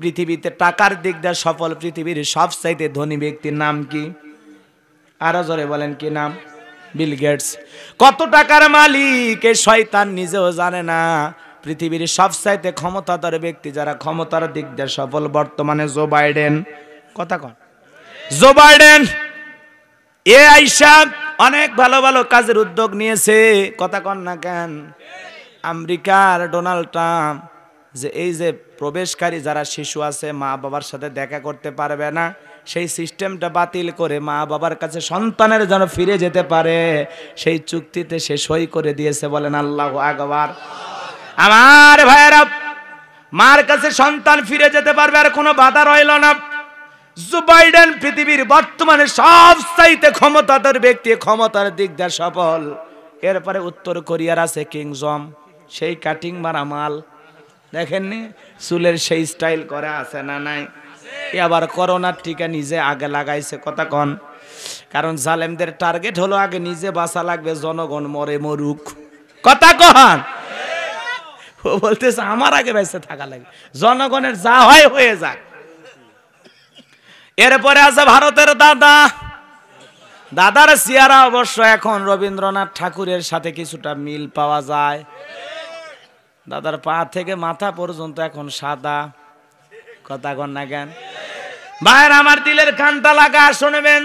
পৃথিবীতে টাকার দিক দিয়ে সফল পৃথিবীর সবচাইতে ধনী ব্যক্তির নাম কি আরো জোরে বলেন কি নাম বিল গেটস কত টাকার মালিক এ শয়তান নিজেও জানে না পৃথিবীর সবচাইতে ক্ষমতাধর ব্যক্তি যারা ক্ষমতার দিক দিয়ে সফল বর্তমানে জো বাইডেন কথা কন জো বাইডেন এ আইসা অনেক ভালো ভালো কাজের উদ্যোগ নিয়েছে কথা কন না কেন আমেরিকার ডোনাল্ড ট্রাম্প যে এই যে প্রবেশকারী যারা শিশু আছে মা বাবার সাথে দেখা করতে পারবে না সেই সিস্টেমটা বাতিল করে মা বাবার কাছে সন্তানের যেন ফিরে যেতে পারে সেই চুক্তিতে সে সই করে দিয়েছে বলেন আল্লাহ আকবর আমার ভাইয়েরা মার কাছে সন্তান ফিরে যেতে পারবে আর কোনো বাধা রইল না জো বাইডেন পৃথিবীর বর্তমানে সব চাইতে ক্ষমতাধর ব্যক্তি ক্ষমতার দিক দিয়ে সফল এরপরে উত্তর কোরিয়ার আছে কিংজম সেই কাটিং মারামাল মাল দেখেননি চুলের সেই স্টাইল করে আছে না নাই এ আবার করোনার টিকা নিজে আগে লাগাইছে কথা কন কারণ জালেমদের টার্গেট হলো আগে নিজে বাসা লাগবে জনগণ মরে মরুক কথা কন ও বলতেছে আমার আগে বেঁচে থাকা লাগে জনগণের যা হয় হয়ে যাক এরপরে আছে ভারতের দাদা দাদার সিয়ারা অবশ্য এখন রবীন্দ্রনাথ ঠাকুরের সাথে কিছুটা মিল পাওয়া যায় দাদার পা থেকে মাথা পর্যন্ত এখন সাদা কথা কন না কেন ভাইয়ের আমার দিলের কান্তা লাগা শুনবেন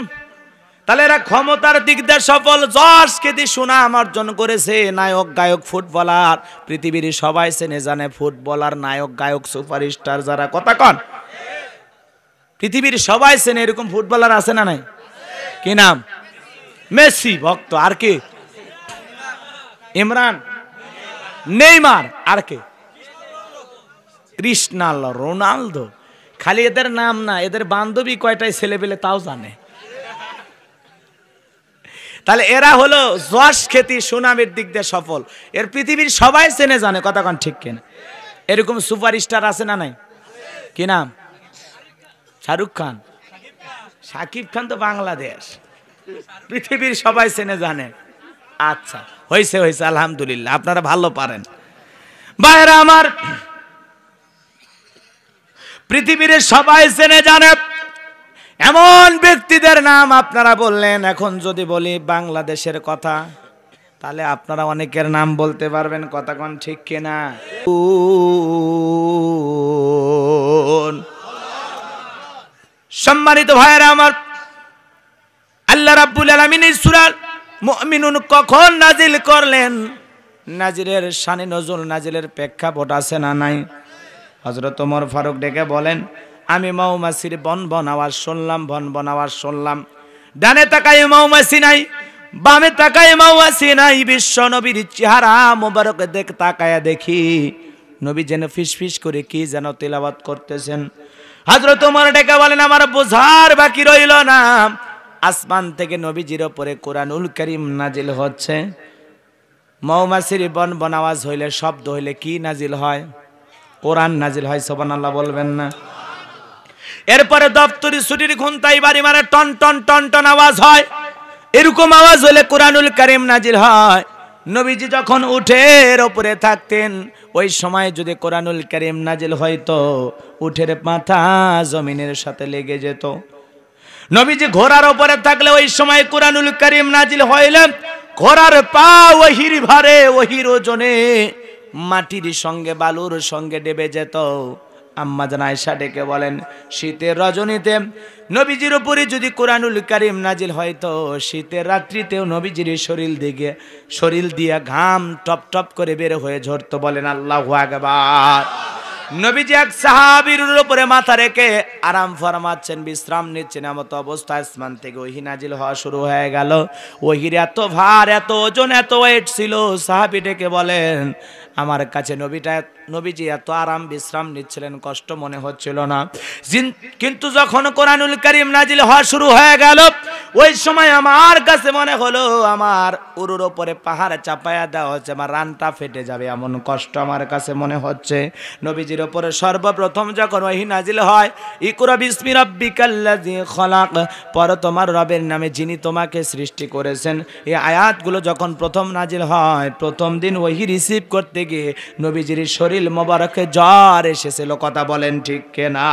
তাহলে এরা ক্ষমতার দিক দিয়ে সফল যশ কেদি সুনাম অর্জন করেছে নায়ক গায়ক ফুটবলার পৃথিবীর সবাই চেনে জানে ফুটবলার নায়ক গায়ক সুপারস্টার যারা কথা কন পৃথিবীর সবাই চেনে এরকম ফুটবলার আছে না নাই কি নাম মেসি ভক্ত আর কে ইমরান নেইমার আর কে কৃষ্ণাল রোনালদো খালি এদের নাম না এদের বান্ধবী কয়টায় ছেলে পেলে তাও জানে তাহলে এরা হলো যশ খেতি সুনামের দিক দিয়ে সফল এর পৃথিবীর সবাই চেনে জানে কতক্ষণ ঠিক কিনা এরকম সুপার স্টার আছে না নাই কি নাম শাহরুখ খান সাকিব খান তো বাংলাদেশ পৃথিবীর সবাই চেনে জানে আচ্ছা হয়েছে হয়েছে আলহামদুলিল্লাহ আপনারা ভালো পারেন বাইরে আমার পৃথিবীর সবাই চেনে জানে এমন ব্যক্তিদের নাম আপনারা বললেন এখন যদি বলি বাংলাদেশের কথা তাহলে আপনারা অনেকের নাম বলতে পারবেন কথা কোন ঠিক কিনা সম্মানিত ভাইয়েরা আমার আল্লাহ রাব্বুল আলামিন সুরাল মমিনুন কখন নাজিল করলেন নাজিলের সানি নজুল নাজিলের প্রেক্ষাপট আছে না নাই হজরত ওমর ফারুক ডেকে বলেন আমি মৌমাসির বন বন আওয়াজ শুনলাম বন বন আওয়াজ শুনলাম ডানে তাকায় মৌমাসি নাই বামে তাকায় মৌমাসি নাই বিশ্ব নবীর চেহারা মোবারক দেখ তাকায়া দেখি নবী যেন ফিস ফিস করে কি যেন তেলাবাত করতেছেন হজরত ওমর ডেকে বলেন আমার বোঝার বাকি রইল না আসমান থেকে নবীজির ওপরে উল করিম নাজিল হচ্ছে মৌমাছির বন বনাওয়াজ হইলে শব্দ হইলে কি নাজিল হয় কোরআন নাজিল হয় সোবান আল্লাহ বলবেন না এরপরে দপ্তরি ছুটির ঘুমতাই বাড়ি মারে টন টন টন টন আওয়াজ হয় এরকম আওয়াজ হলে কোরআনুল করিম নাজিল হয় নবীজি যখন উঠের ওপরে থাকতেন ওই সময় যদি কোরআনুল করিম নাজিল হয়তো উঠের মাথা জমিনের সাথে লেগে যেত নবীজি ঘোড়ার ওপরে থাকলে ওই সময় কোরআনুল করিম নাজিল হইলেন ঘোড়ার পা ওহির ভারে ওহির ওজনে মাটির সঙ্গে বালুর সঙ্গে ডেবে যেত আম্মা জান ডেকে বলেন শীতের রজনীতে নবীজির উপরে যদি কোরআনুল কারিম নাজিল হয়তো শীতের রাত্রিতেও নবীজির শরীর দিকে শরীর দিয়ে ঘাম টপ টপ করে বের হয়ে ঝরতো বলেন আল্লাহ আকবার নবীজি এক সাহাবির উপরে মাথা রেখে আরাম ফরমাচ্ছেন বিশ্রাম নিচ্ছেন এমতো অবস্থায় আসমান থেকে ওহি নাজিল হওয়া শুরু হয়ে গেল ওহির এত ভার এত ওজন এত ওয়েট ছিল সাহাবি ডেকে বলেন আমার কাছে নবীটা নবীজি এত আরাম বিশ্রাম নিচ্ছিলেন কষ্ট মনে হচ্ছিল না কিন্তু যখন কোরআনুল করিম নাজিল হওয়া শুরু হয়ে গেল ওই সময় আমার কাছে মনে হলো আমার উরুর ওপরে পাহাড় চাপায়া দেওয়া হচ্ছে আমার রানটা ফেটে যাবে এমন কষ্ট আমার কাছে মনে হচ্ছে নবীজির ওপরে সর্বপ্রথম যখন ওই নাজিল হয় ইকুর বিস্মির খলাক পর তোমার রবের নামে যিনি তোমাকে সৃষ্টি করেছেন এই আয়াতগুলো যখন প্রথম নাজিল হয় প্রথম দিন ওহি রিসিভ করতে গিয়ে নবীজির শরীর মোবারকে জ্বর এসেছিল কথা বলেন ঠিক কেনা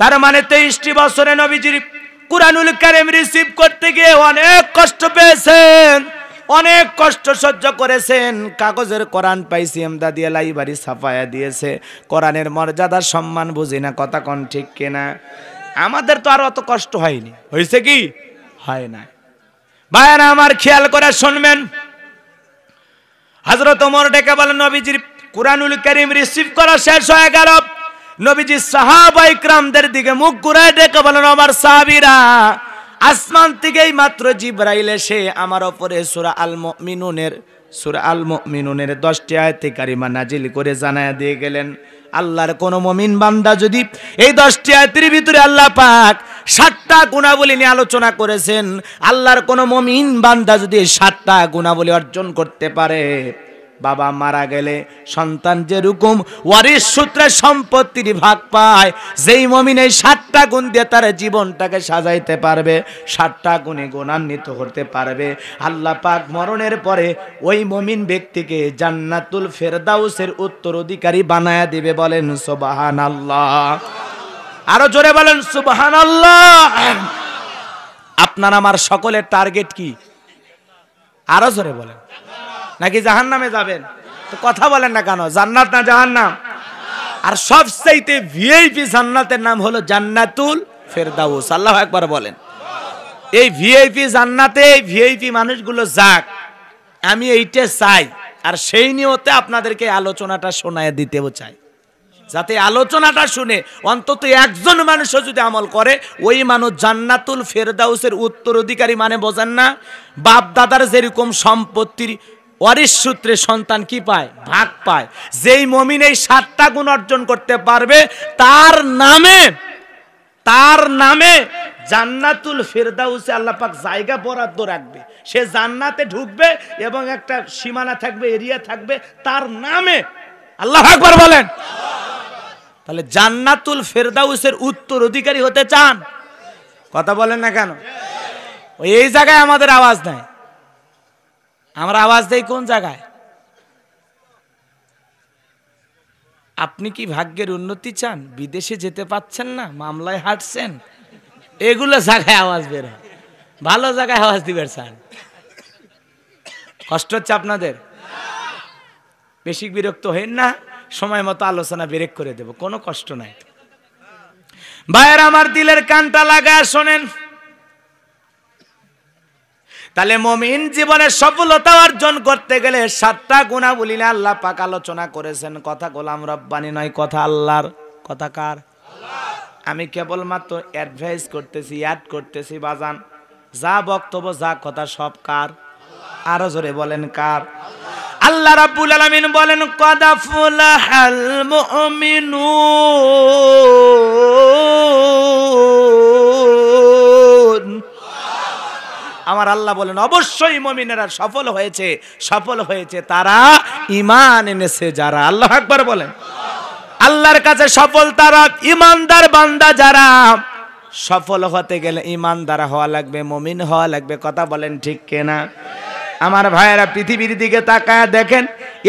তার মানে তেইশটি বছরে নবীজির কোরআনুল কারিম রিসিভ করতে গিয়ে অনেক কষ্ট পেয়েছেন অনেক কষ্ট সহ্য করেছেন কাগজের কোরআন পাইছি দিয়ে লাইব্রেরি ছাপায়া দিয়েছে কোরআনের মর্যাদার সম্মান বুঝি না কথা কন ঠিক কিনা আমাদের তো আর অত কষ্ট হয়নি হয়েছে কি হয় না ভাইয়েরা আমার খেয়াল করে শুনবেন হজরত ওমর ডেকে বলেন নবীজির কোরআনুল করিম রিসিভ করা শেষ হয়ে গেল নবীজি সাহাবাই ক্রামদের দিকে মুখ ঘুরায় ডেকে বলেন আমার সাহাবিরা আসমান থেকেই মাত্র জিব্রাইল এসে আমার ওপরে সুরা আল মিনুনের সুরা আল মিনুনের দশটি আয়তে কারিমা নাজিল করে জানায় দিয়ে গেলেন আল্লাহর কোন মমিন বান্দা যদি এই দশটি আয়তির ভিতরে আল্লাহ পাক সাতটা গুণাবলী নিয়ে আলোচনা করেছেন আল্লাহর কোন মমিন বান্দা যদি সাতটা গুণাবলী অর্জন করতে পারে বাবা মারা গেলে সন্তান যেরকম ওয়ারিস সূত্রে সম্পত্তির ভাগ পায় যেই মমিন এই সাতটা গুণ দিয়ে তার জীবনটাকে সাজাইতে পারবে সাতটা গুণে গুণান্বিত করতে পারবে আল্লাহ পাক মরণের পরে ওই মমিন ব্যক্তিকে জান্নাতুল ফেরদাউসের উত্তরাধিকারী বানায়া দিবে বলেন সোবাহান আল্লাহ আরো জোরে বলেন সুবাহান আল্লাহ আপনার আমার সকলের টার্গেট কি আরো জোরে বলেন নাকি জাহান নামে যাবেন তো কথা বলেন না কেন জান্নাত না জাহান নাম আর সবচাইতে ভিআইপি জান্নাতের নাম হলো জান্নাতুল ফেরদাউস আল্লাহ একবার বলেন এই ভিআইপি জান্নাতে এই ভিআইপি মানুষগুলো যাক আমি এইটা চাই আর সেই নিয়তে আপনাদেরকে আলোচনাটা শোনায় দিতেও চাই যাতে আলোচনাটা শুনে অন্তত একজন মানুষও যদি আমল করে ওই মানুষ জান্নাতুল ফেরদাউসের উত্তরাধিকারী মানে বোঝেন না বাপ দাদার যেরকম সম্পত্তির ওয়ারিস সূত্রে সন্তান কি পায় ভাগ পায় যেই মমিন এই সাতটা গুণ অর্জন করতে পারবে তার নামে তার নামে জান্নাতুল ফেরদাউসে আল্লাহ পাক জায়গা বরাদ্দ রাখবে সে জান্নাতে ঢুকবে এবং একটা সীমানা থাকবে এরিয়া থাকবে তার নামে আল্লাহ আকবার বলেন তাহলে জান্নাতুল ফেরদাউসের উত্তর অধিকারী হতে চান কথা বলেন না কেন এই জায়গায় আমাদের আওয়াজ নেয় আমরা আওয়াজ দেই কোন জায়গায় আপনি কি ভাগ্যের উন্নতি চান বিদেশে যেতে পাচ্ছেন না মামলায় হাঁটছেন এগুলো জায়গায় আওয়াজ বের হয় ভালো জায়গায় আওয়াজ দিবেন স্যার কষ্ট হচ্ছে আপনাদের বেশি বিরক্ত হেন না সময় মতো আলোচনা ব্রেক করে দেব কোনো কষ্ট নাই ভাইয়ের আমার দিলের কানটা লাগা শোনেন তাহলে মমিন জীবনে সফলতা অর্জন করতে গেলে সাতটা গুণাবলী আল্লাহ পাক আলোচনা করেছেন কথা গোলাম রব্বানি নয় কথা আল্লাহর কথা কার আমি কেবলমাত্র অ্যাডভাইস করতেছি অ্যাড করতেছি বাজান যা বক্তব্য যা কথা সব কার আরো জোরে বলেন কার আল্লাহ রাব্বুল আলামিন বলেন কদা হাল মুমিনুন আল্লাহ বলেন অবশ্যই মমিনেরা সফল হয়েছে সফল হয়েছে তারা ইমান এনেছে যারা আল্লাহ একবার বলেন আল্লাহর কাছে সফল তারা ইমানদার বান্দা যারা সফল হতে গেলে ইমানদার হওয়া লাগবে মমিন হওয়া লাগবে কথা বলেন ঠিক কেনা আমার ভাইয়েরা পৃথিবীর দিকে তাকায় দেখেন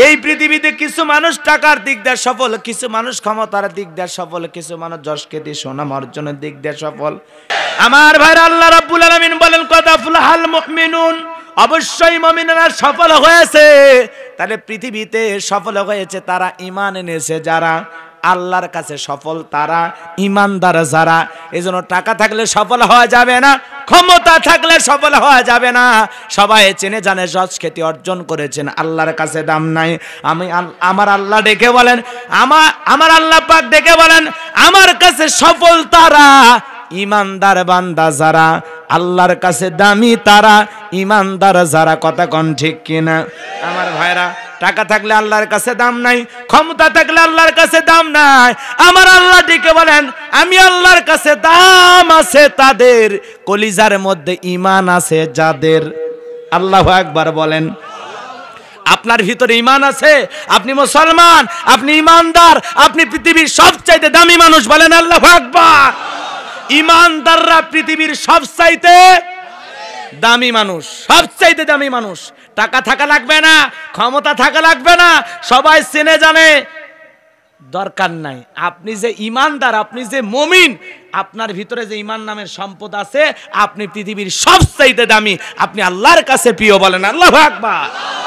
এই পৃথিবীতে কিছু মানুষ টাকার দিক দিয়ে সফল কিছু মানুষ ক্ষমতার দিক দিয়ে সফল কিছু মানুষ যশকে দিয়ে সোনাম অর্জনের দিক দিয়ে সফল আমার ভাই আল্লাহ রাব্বুল আলামিন বলেন কদা ফুলহাল মুমিনুন অবশ্যই মুমিনরা সফল হয়েছে তাহলে পৃথিবীতে সফল হয়েছে তারা ঈমান এনেছে যারা আল্লাহর কাছে সফল তারা ইমানদার যারা এজন্য টাকা থাকলে সফল হওয়া যাবে না ক্ষমতা থাকলে সফল হওয়া যাবে না সবাই চেনে জানে যশ খ্যাতি অর্জন করেছেন আল্লাহর কাছে দাম নাই আমি আমার আল্লাহ ডেকে বলেন আমার আমার আল্লাহ পাক ডেকে বলেন আমার কাছে সফল তারা ইমানদার বান্দা যারা আল্লাহর কাছে দামি তারা ইমানদার যারা কথা কন ঠিক কিনা আমার ভাইরা টাকা থাকলে আল্লাহর কাছে দাম নাই ক্ষমতা থাকলে আল্লাহর কাছে দাম নাই আমার আল্লাহ ডেকে বলেন আমি আল্লাহর কাছে দাম আছে তাদের কলিজার মধ্যে ইমান আছে যাদের আল্লাহ একবার বলেন আপনার ভিতরে ইমান আছে আপনি মুসলমান আপনি ইমানদার আপনি পৃথিবীর সবচাইতে দামি মানুষ বলেন আল্লাহ আকবার ইমানদাররা পৃথিবীর সবচাইতে দামি মানুষ সবচাইতে দামি মানুষ টাকা থাকা লাগবে না ক্ষমতা থাকা লাগবে না সবাই চেনে জানে দরকার নাই আপনি যে ইমানদার আপনি যে মমিন আপনার ভিতরে যে ইমান নামের সম্পদ আছে আপনি পৃথিবীর সবচাইতে দামি আপনি আল্লাহর কাছে প্রিয় বলেন আল্লাহ আকবার